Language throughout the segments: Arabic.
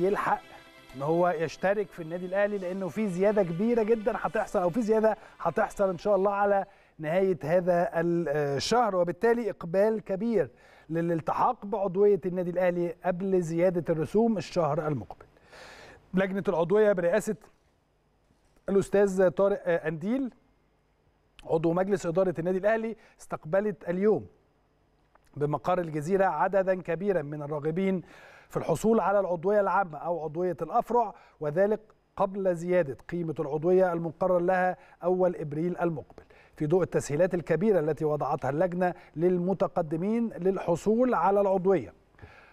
يلحق ان هو يشترك في النادي الاهلي لانه في زياده كبيره جدا هتحصل او في زياده هتحصل ان شاء الله على نهايه هذا الشهر وبالتالي اقبال كبير للالتحاق بعضويه النادي الاهلي قبل زياده الرسوم الشهر المقبل. لجنه العضويه برئاسه الاستاذ طارق انديل عضو مجلس اداره النادي الاهلي استقبلت اليوم بمقر الجزيره عددا كبيرا من الراغبين في الحصول على العضوية العامة أو عضوية الأفرع وذلك قبل زيادة قيمة العضوية المقرر لها أول إبريل المقبل في ضوء التسهيلات الكبيرة التي وضعتها اللجنة للمتقدمين للحصول على العضوية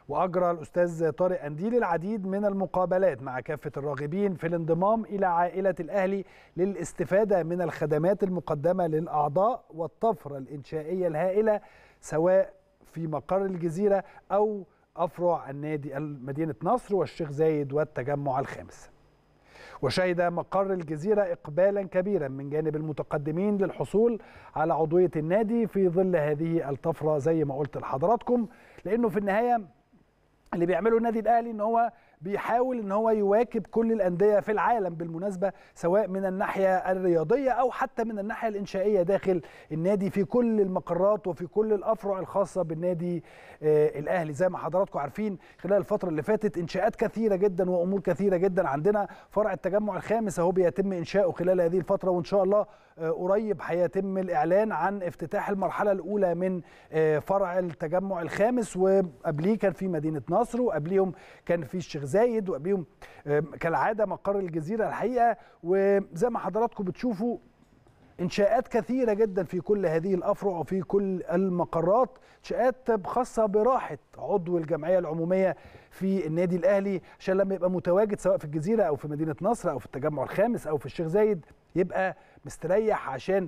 وأجرى الأستاذ طارق أنديل العديد من المقابلات مع كافة الراغبين في الانضمام إلى عائلة الأهلي للاستفادة من الخدمات المقدمة للأعضاء والطفرة الإنشائية الهائلة سواء في مقر الجزيرة أو أفرع النادي مدينة نصر والشيخ زايد والتجمع الخامس وشهد مقر الجزيرة إقبالا كبيرا من جانب المتقدمين للحصول على عضوية النادي في ظل هذه الطفرة زي ما قلت لحضراتكم لأنه في النهاية اللي بيعمله النادي الأهلي أن هو بيحاول ان هو يواكب كل الانديه في العالم بالمناسبه سواء من الناحيه الرياضيه او حتى من الناحيه الانشائيه داخل النادي في كل المقرات وفي كل الافرع الخاصه بالنادي آه، الاهلي زي ما حضراتكم عارفين خلال الفتره اللي فاتت انشاءات كثيره جدا وامور كثيره جدا عندنا فرع التجمع الخامس اهو بيتم انشاؤه خلال هذه الفتره وان شاء الله آه، قريب هيتم الاعلان عن افتتاح المرحله الاولى من آه، فرع التجمع الخامس وقبليه كان في مدينه نصر وقبليهم كان في الشيخ زايد وقبليهم كالعاده مقر الجزيره الحقيقه وزي ما حضراتكم بتشوفوا انشاءات كثيره جدا في كل هذه الافرع وفي كل المقرات انشاءات خاصه براحه عضو الجمعيه العموميه في النادي الاهلي عشان لما يبقى متواجد سواء في الجزيره او في مدينه نصر او في التجمع الخامس او في الشيخ زايد يبقى مستريح عشان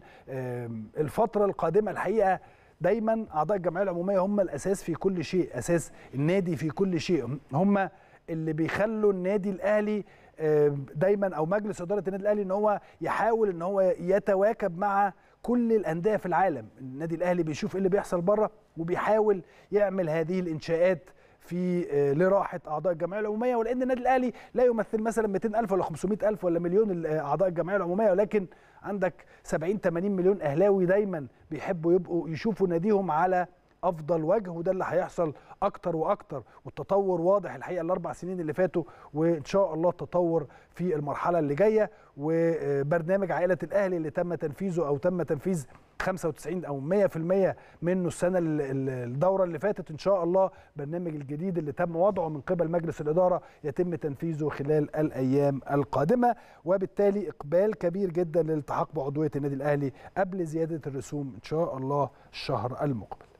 الفتره القادمه الحقيقه دايما اعضاء الجمعيه العموميه هم الاساس في كل شيء اساس النادي في كل شيء هم اللي بيخلوا النادي الاهلي آه، دايما او مجلس اداره النادي الاهلي ان هو يحاول ان هو يتواكب مع كل الانديه في العالم النادي الاهلي بيشوف ايه اللي بيحصل بره وبيحاول يعمل هذه الانشاءات في آه، لراحه اعضاء الجمعيه العموميه ولان النادي الاهلي لا يمثل مثلا 200000 ولا 500000 ولا مليون آه، اعضاء الجمعيه العموميه ولكن عندك 70 80 مليون اهلاوي دايما بيحبوا يبقوا يشوفوا ناديهم على افضل وجه وده اللي هيحصل اكتر واكتر والتطور واضح الحقيقه الاربع سنين اللي فاتوا وان شاء الله التطور في المرحله اللي جايه وبرنامج عائله الاهلي اللي تم تنفيذه او تم تنفيذ 95 او 100% منه السنه الدوره اللي فاتت ان شاء الله البرنامج الجديد اللي تم وضعه من قبل مجلس الاداره يتم تنفيذه خلال الايام القادمه وبالتالي اقبال كبير جدا للالتحاق بعضويه النادي الاهلي قبل زياده الرسوم ان شاء الله الشهر المقبل